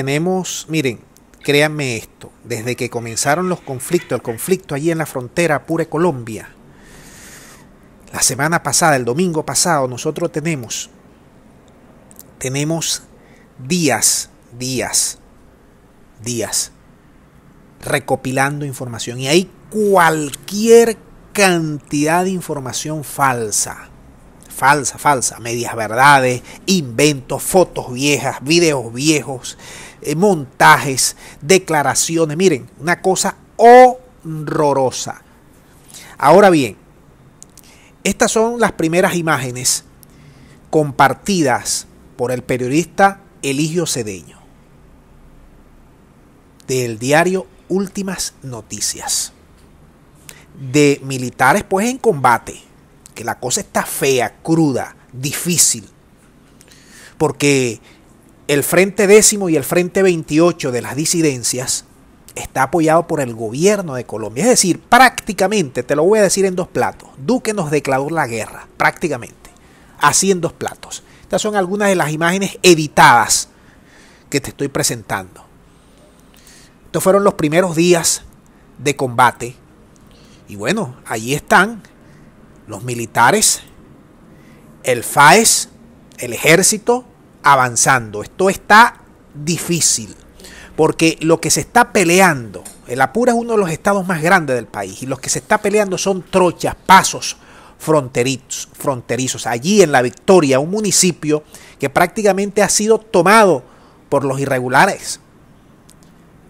Tenemos, miren, créanme esto, desde que comenzaron los conflictos, el conflicto allí en la frontera pura Colombia, la semana pasada, el domingo pasado, nosotros tenemos, tenemos días, días, días recopilando información y hay cualquier cantidad de información falsa falsa, falsa, medias verdades, inventos, fotos viejas, videos viejos, eh, montajes, declaraciones. Miren, una cosa horrorosa. Ahora bien, estas son las primeras imágenes compartidas por el periodista Eligio Cedeño del diario Últimas Noticias de militares pues en combate que la cosa está fea, cruda, difícil. Porque el Frente Décimo y el Frente 28 de las disidencias está apoyado por el gobierno de Colombia. Es decir, prácticamente, te lo voy a decir en dos platos, Duque nos declaró la guerra, prácticamente. Así en dos platos. Estas son algunas de las imágenes editadas que te estoy presentando. Estos fueron los primeros días de combate. Y bueno, allí están los militares, el FAES, el ejército, avanzando. Esto está difícil, porque lo que se está peleando, el Apura es uno de los estados más grandes del país, y los que se está peleando son trochas, pasos fronterizos, fronterizos. Allí en La Victoria, un municipio que prácticamente ha sido tomado por los irregulares.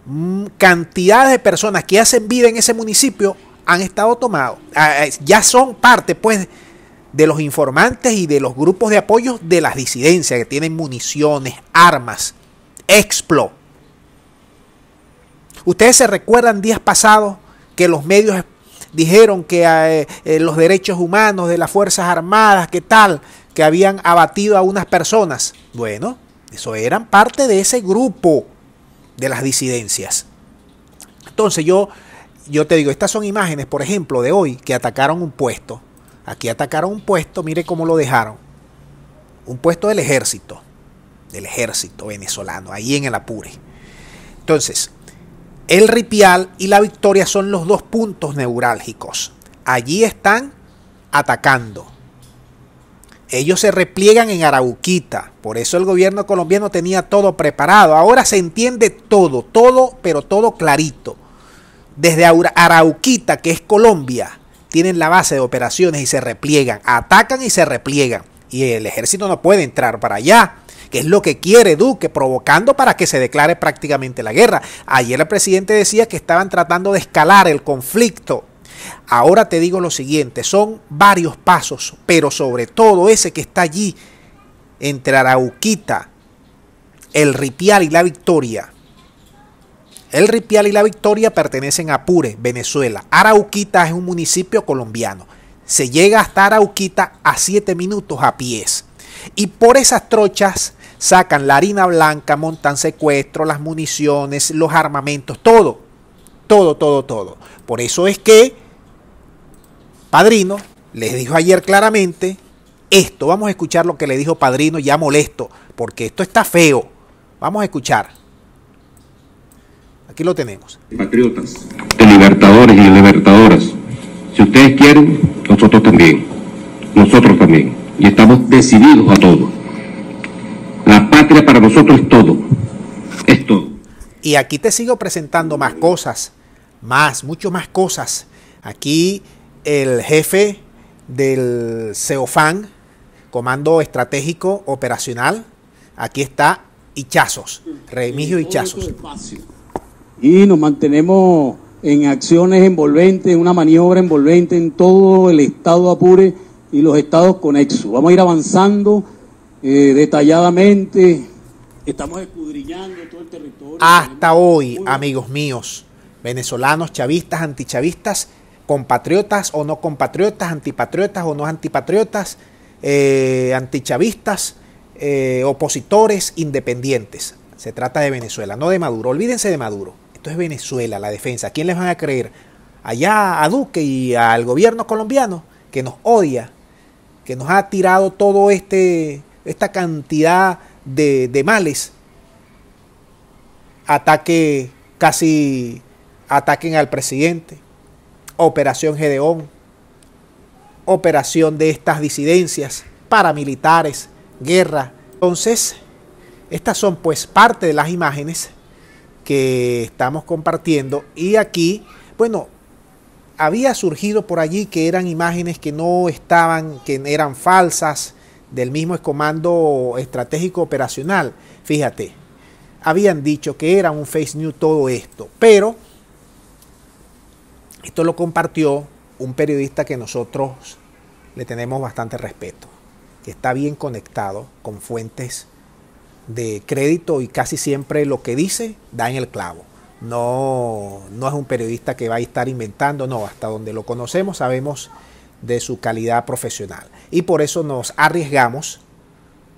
Mm, cantidades de personas que hacen vida en ese municipio han estado tomados, ah, eh, ya son parte pues de los informantes y de los grupos de apoyo de las disidencias que tienen municiones, armas, explo. Ustedes se recuerdan días pasados que los medios dijeron que ah, eh, eh, los derechos humanos de las Fuerzas Armadas, que tal, que habían abatido a unas personas. Bueno, eso eran parte de ese grupo de las disidencias. Entonces yo yo te digo, estas son imágenes, por ejemplo, de hoy, que atacaron un puesto. Aquí atacaron un puesto, mire cómo lo dejaron. Un puesto del ejército, del ejército venezolano, ahí en el Apure. Entonces, el Ripial y la Victoria son los dos puntos neurálgicos. Allí están atacando. Ellos se repliegan en Arauquita. Por eso el gobierno colombiano tenía todo preparado. Ahora se entiende todo, todo, pero todo clarito. Desde Arauquita, que es Colombia, tienen la base de operaciones y se repliegan, atacan y se repliegan. Y el ejército no puede entrar para allá, que es lo que quiere Duque, provocando para que se declare prácticamente la guerra. Ayer el presidente decía que estaban tratando de escalar el conflicto. Ahora te digo lo siguiente, son varios pasos, pero sobre todo ese que está allí entre Arauquita, el Ripial y la Victoria, el Ripial y La Victoria pertenecen a PURE, Venezuela. Arauquita es un municipio colombiano. Se llega hasta Arauquita a 7 minutos a pies. Y por esas trochas sacan la harina blanca, montan secuestro, las municiones, los armamentos, todo. Todo, todo, todo. Por eso es que Padrino les dijo ayer claramente esto. Vamos a escuchar lo que le dijo Padrino ya molesto, porque esto está feo. Vamos a escuchar. Aquí lo tenemos. Patriotas, libertadores y libertadoras, si ustedes quieren, nosotros también, nosotros también, y estamos decididos a todo. La patria para nosotros es todo, es todo. Y aquí te sigo presentando más cosas, más, mucho más cosas. Aquí el jefe del CEOFAN, Comando Estratégico Operacional, aquí está Hichazos, Remigio Hichazos y nos mantenemos en acciones envolventes, una maniobra envolvente en todo el estado Apure y los estados conexos. Vamos a ir avanzando eh, detalladamente. Estamos escudriñando todo el territorio. Hasta hoy, amigos míos, venezolanos, chavistas, antichavistas, compatriotas o no compatriotas, antipatriotas o no antipatriotas, eh, antichavistas, eh, opositores, independientes. Se trata de Venezuela, no de Maduro. Olvídense de Maduro. Esto es Venezuela, la defensa. quién les van a creer? Allá a Duque y al gobierno colombiano que nos odia, que nos ha tirado todo este esta cantidad de, de males. Ataque casi ataquen al presidente. Operación Gedeón. Operación de estas disidencias, paramilitares, guerra. Entonces, estas son pues parte de las imágenes que estamos compartiendo. Y aquí, bueno, había surgido por allí que eran imágenes que no estaban, que eran falsas del mismo comando estratégico operacional. Fíjate, habían dicho que era un face news todo esto, pero esto lo compartió un periodista que nosotros le tenemos bastante respeto, que está bien conectado con fuentes de crédito y casi siempre lo que dice da en el clavo. No, no es un periodista que va a estar inventando, no, hasta donde lo conocemos sabemos de su calidad profesional. Y por eso nos arriesgamos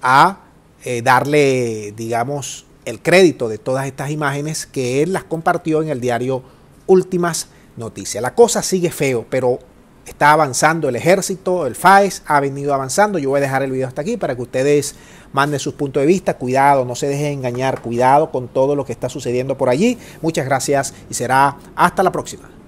a eh, darle, digamos, el crédito de todas estas imágenes que él las compartió en el diario Últimas Noticias. La cosa sigue feo, pero está avanzando el ejército, el FAES ha venido avanzando. Yo voy a dejar el video hasta aquí para que ustedes manden sus puntos de vista. Cuidado, no se dejen engañar, cuidado con todo lo que está sucediendo por allí. Muchas gracias y será hasta la próxima.